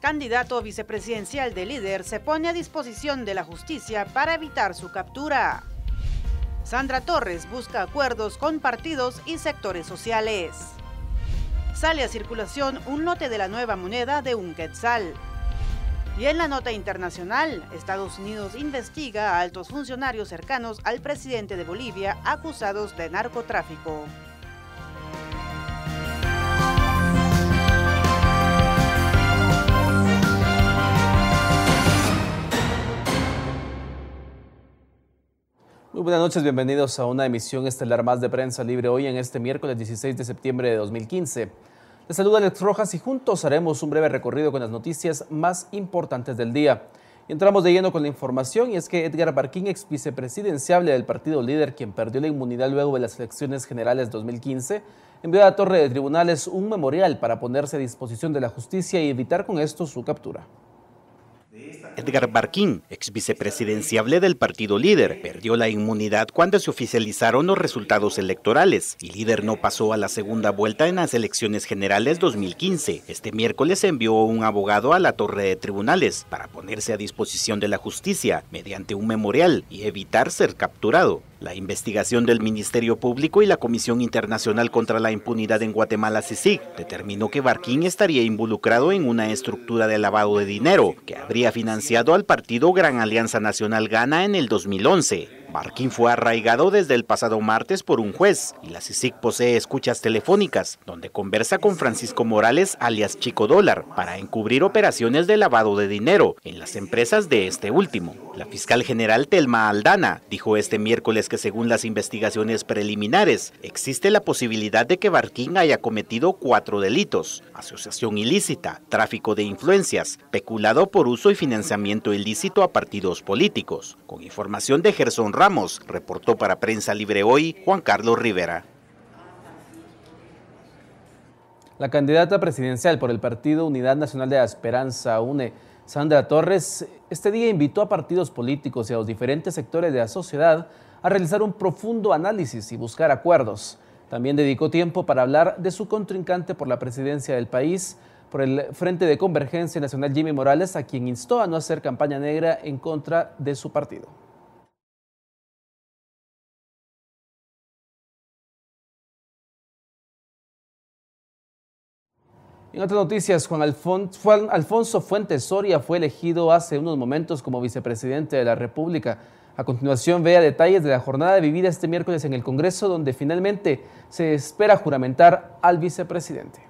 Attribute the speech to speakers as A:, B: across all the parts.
A: candidato vicepresidencial de líder, se pone a disposición de la justicia para evitar su captura. Sandra Torres busca acuerdos con partidos y sectores sociales. Sale a circulación un lote de la nueva moneda de un quetzal. Y en la nota internacional, Estados Unidos investiga a altos funcionarios cercanos al presidente de Bolivia acusados de narcotráfico.
B: Muy buenas noches, bienvenidos a una emisión estelar más de Prensa Libre hoy en este miércoles 16 de septiembre de 2015. Les saluda Alex Rojas y juntos haremos un breve recorrido con las noticias más importantes del día. entramos de lleno con la información y es que Edgar Barquín, ex vicepresidenciable del partido líder, quien perdió la inmunidad luego de las elecciones generales 2015, envió a la torre de tribunales un memorial para ponerse a disposición de la justicia y evitar con esto su captura.
C: Edgar Barquín, ex vicepresidenciable del partido líder, perdió la inmunidad cuando se oficializaron los resultados electorales y líder no pasó a la segunda vuelta en las elecciones generales 2015. Este miércoles envió un abogado a la torre de tribunales para ponerse a disposición de la justicia mediante un memorial y evitar ser capturado. La investigación del Ministerio Público y la Comisión Internacional contra la Impunidad en Guatemala, CICIG, determinó que Barquín estaría involucrado en una estructura de lavado de dinero que habría financiado al partido Gran Alianza Nacional Gana en el 2011. Barkin fue arraigado desde el pasado martes por un juez y la CICIC posee escuchas telefónicas donde conversa con Francisco Morales alias Chico Dólar para encubrir operaciones de lavado de dinero en las empresas de este último. La fiscal general Telma Aldana dijo este miércoles que según las investigaciones preliminares existe la posibilidad de que Barquín haya cometido cuatro delitos, asociación ilícita, tráfico de influencias, peculado por uso y financiamiento ilícito a partidos políticos. Con información de Gerson Ramos, reportó para Prensa Libre Hoy Juan Carlos Rivera.
B: La candidata presidencial por el partido Unidad Nacional de la Esperanza, UNE, Sandra Torres, este día invitó a partidos políticos y a los diferentes sectores de la sociedad a realizar un profundo análisis y buscar acuerdos. También dedicó tiempo para hablar de su contrincante por la presidencia del país, por el Frente de Convergencia Nacional Jimmy Morales, a quien instó a no hacer campaña negra en contra de su partido. En otras noticias, Juan, Alfonso Fuentes Soria fue elegido hace unos momentos como vicepresidente de la República. A continuación, vea detalles de la jornada vivida este miércoles en el Congreso, donde finalmente se espera juramentar al vicepresidente.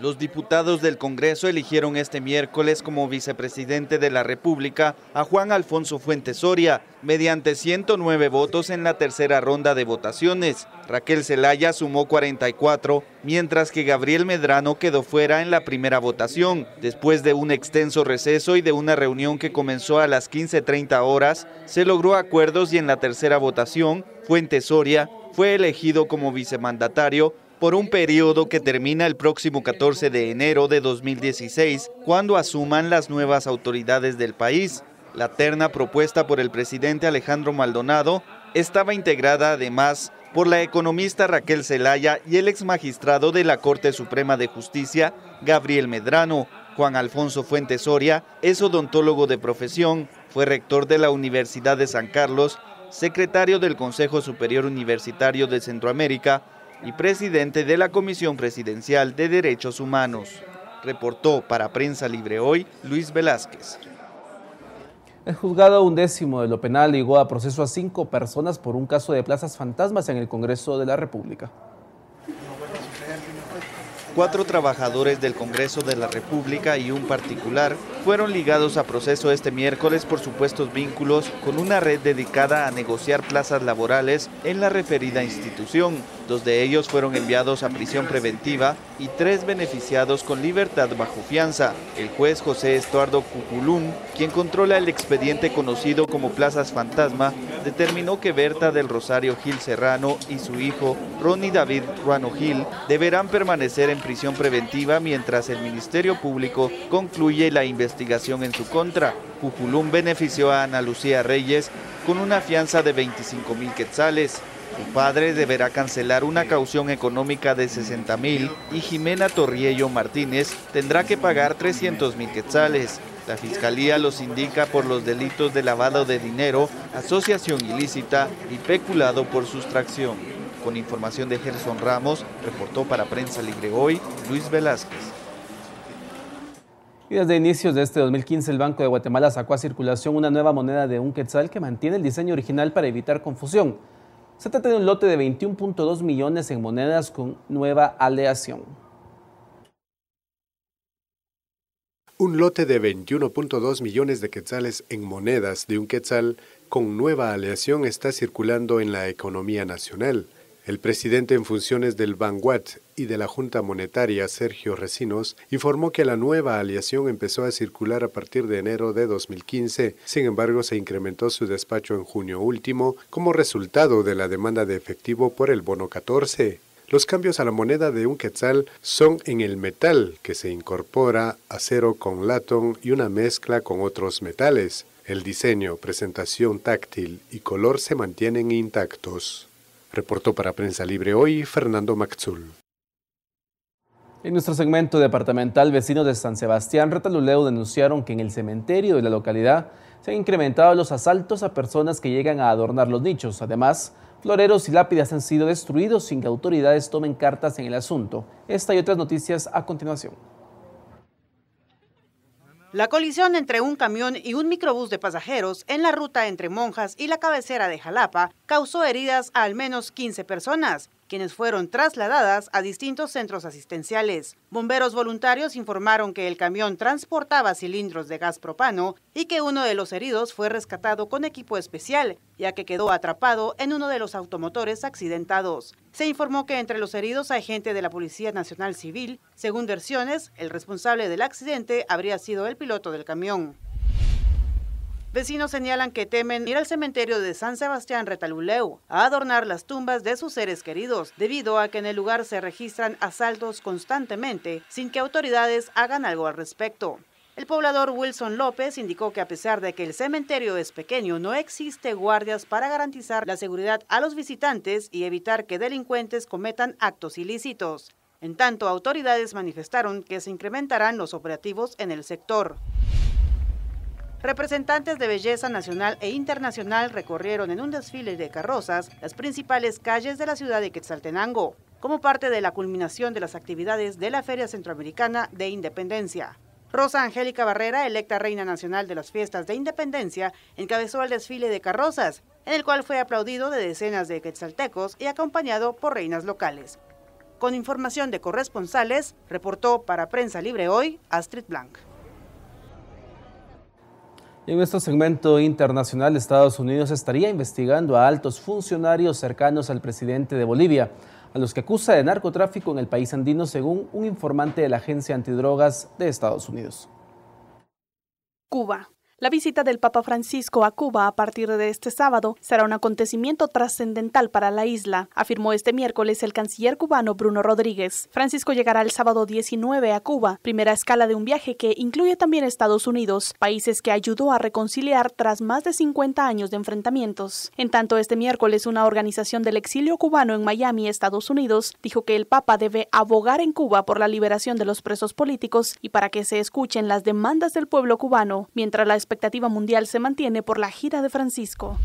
D: Los diputados del Congreso eligieron este miércoles como vicepresidente de la República a Juan Alfonso Fuentes Soria mediante 109 votos en la tercera ronda de votaciones. Raquel Zelaya sumó 44, mientras que Gabriel Medrano quedó fuera en la primera votación. Después de un extenso receso y de una reunión que comenzó a las 15.30 horas, se logró acuerdos y en la tercera votación, Fuentes Soria fue elegido como vicemandatario por un periodo que termina el próximo 14 de enero de 2016, cuando asuman las nuevas autoridades del país. La terna propuesta por el presidente Alejandro Maldonado estaba integrada además por la economista Raquel Zelaya y el ex magistrado de la Corte Suprema de Justicia, Gabriel Medrano. Juan Alfonso Fuentes Soria es odontólogo de profesión, fue rector de la Universidad de San Carlos, secretario del Consejo Superior Universitario de Centroamérica y presidente de la Comisión Presidencial de Derechos Humanos. Reportó para
B: Prensa Libre Hoy Luis Velázquez. El juzgado undécimo de lo penal llegó a proceso a cinco personas por un caso de plazas fantasmas en el Congreso de la República
D: cuatro trabajadores del Congreso de la República y un particular fueron ligados a proceso este miércoles por supuestos vínculos con una red dedicada a negociar plazas laborales en la referida institución. Dos de ellos fueron enviados a prisión preventiva y tres beneficiados con libertad bajo fianza. El juez José Estuardo Cuculum, quien controla el expediente conocido como Plazas Fantasma, determinó que Berta del Rosario Gil Serrano y su hijo Ronnie David Ruano Gil deberán permanecer en prisión preventiva mientras el Ministerio Público concluye la investigación en su contra. Jujulum benefició a Ana Lucía Reyes con una fianza de 25 mil quetzales. Su padre deberá cancelar una caución económica de 60 mil y Jimena Torriello Martínez tendrá que pagar 300 mil quetzales. La Fiscalía los indica por los delitos de lavado de dinero, asociación ilícita y peculado por sustracción. Con información de Gerson Ramos, reportó para Prensa Libre Hoy Luis Velázquez.
B: Y desde inicios de este 2015, el Banco de Guatemala sacó a circulación una nueva moneda de un quetzal que mantiene el diseño original para evitar confusión. Se trata de un lote de 21.2 millones en monedas con nueva aleación.
D: un lote de 21.2 millones de quetzales en monedas de un quetzal con nueva aleación está circulando en la economía nacional. El presidente en funciones del Banguat y de la Junta Monetaria, Sergio Recinos, informó que la nueva aleación empezó a circular a partir de enero de 2015, sin embargo se incrementó su despacho en junio último como resultado de la demanda de efectivo por el bono 14. Los cambios a la moneda de un quetzal son en el metal, que se incorpora acero con latón y una mezcla con otros metales. El diseño, presentación táctil y color se mantienen intactos. Reportó para Prensa Libre hoy Fernando Maxul.
B: En nuestro segmento departamental, vecinos de San Sebastián Retaluleu denunciaron que en el cementerio de la localidad se han incrementado los asaltos a personas que llegan a adornar los nichos. Además, Floreros y lápidas han sido destruidos sin que autoridades tomen cartas en el asunto. Esta y otras noticias a continuación.
A: La colisión entre un camión y un microbús de pasajeros en la ruta entre Monjas y la cabecera de Jalapa causó heridas a al menos 15 personas quienes fueron trasladadas a distintos centros asistenciales. Bomberos voluntarios informaron que el camión transportaba cilindros de gas propano y que uno de los heridos fue rescatado con equipo especial, ya que quedó atrapado en uno de los automotores accidentados. Se informó que entre los heridos hay gente de la Policía Nacional Civil. Según versiones, el responsable del accidente habría sido el piloto del camión. Vecinos señalan que temen ir al cementerio de San Sebastián Retaluleu a adornar las tumbas de sus seres queridos, debido a que en el lugar se registran asaltos constantemente sin que autoridades hagan algo al respecto. El poblador Wilson López indicó que a pesar de que el cementerio es pequeño, no existe guardias para garantizar la seguridad a los visitantes y evitar que delincuentes cometan actos ilícitos. En tanto, autoridades manifestaron que se incrementarán los operativos en el sector. Representantes de belleza nacional e internacional recorrieron en un desfile de carrozas las principales calles de la ciudad de Quetzaltenango, como parte de la culminación de las actividades de la Feria Centroamericana de Independencia. Rosa Angélica Barrera, electa reina nacional de las fiestas de independencia, encabezó el desfile de carrozas, en el cual fue aplaudido de decenas de quetzaltecos y acompañado por reinas locales. Con información de corresponsales, reportó para Prensa Libre Hoy Astrid Blanc
B: en nuestro segmento internacional, Estados Unidos estaría investigando a altos funcionarios cercanos al presidente de Bolivia, a los que acusa de narcotráfico en el país andino, según un informante de la Agencia Antidrogas de Estados Unidos.
E: Cuba. La visita del Papa Francisco a Cuba a partir de este sábado será un acontecimiento trascendental para la isla, afirmó este miércoles el canciller cubano Bruno Rodríguez. Francisco llegará el sábado 19 a Cuba, primera escala de un viaje que incluye también Estados Unidos, países que ayudó a reconciliar tras más de 50 años de enfrentamientos. En tanto, este miércoles una organización del exilio cubano en Miami, Estados Unidos, dijo que el Papa debe abogar en Cuba por la liberación de los presos políticos y para que se escuchen las demandas del pueblo cubano, mientras la la expectativa mundial se mantiene por la gira de Francisco.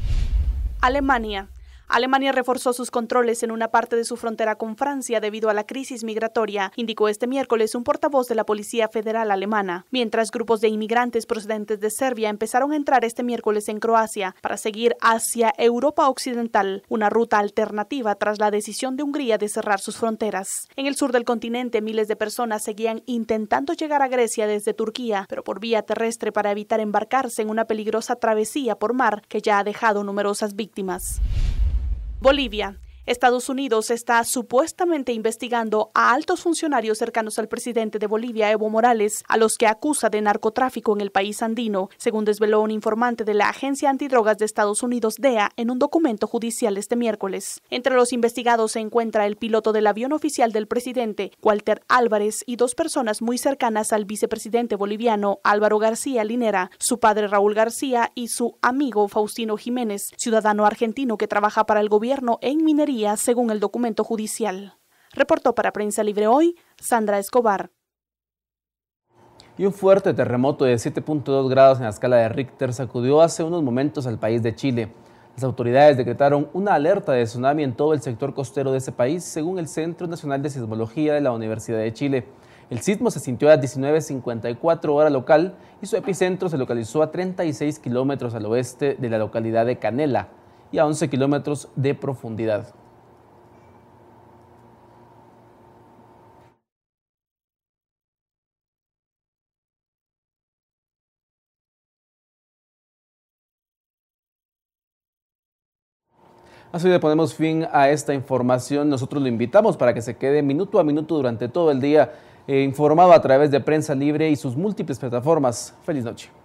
E: Alemania. Alemania reforzó sus controles en una parte de su frontera con Francia debido a la crisis migratoria, indicó este miércoles un portavoz de la Policía Federal alemana, mientras grupos de inmigrantes procedentes de Serbia empezaron a entrar este miércoles en Croacia para seguir hacia Europa Occidental, una ruta alternativa tras la decisión de Hungría de cerrar sus fronteras. En el sur del continente, miles de personas seguían intentando llegar a Grecia desde Turquía, pero por vía terrestre para evitar embarcarse en una peligrosa travesía por mar que ya ha dejado numerosas víctimas. Bolivia. Estados Unidos está supuestamente investigando a altos funcionarios cercanos al presidente de Bolivia, Evo Morales, a los que acusa de narcotráfico en el país andino, según desveló un informante de la Agencia Antidrogas de Estados Unidos, DEA, en un documento judicial este miércoles. Entre los investigados se encuentra el piloto del avión oficial del presidente, Walter Álvarez, y dos personas muy cercanas al vicepresidente boliviano, Álvaro García Linera, su padre Raúl García y su amigo Faustino Jiménez, ciudadano argentino que trabaja para el gobierno en minería según el documento judicial. Reportó para Prensa Libre hoy Sandra Escobar.
B: Y un fuerte terremoto de 7.2 grados en la escala de Richter sacudió hace unos momentos al país de Chile. Las autoridades decretaron una alerta de tsunami en todo el sector costero de ese país, según el Centro Nacional de Sismología de la Universidad de Chile. El sismo se sintió a las 19.54 hora local y su epicentro se localizó a 36 kilómetros al oeste de la localidad de Canela y a 11 kilómetros de profundidad. Así le ponemos fin a esta información. Nosotros lo invitamos para que se quede minuto a minuto durante todo el día eh, informado a través de Prensa Libre y sus múltiples plataformas. Feliz noche.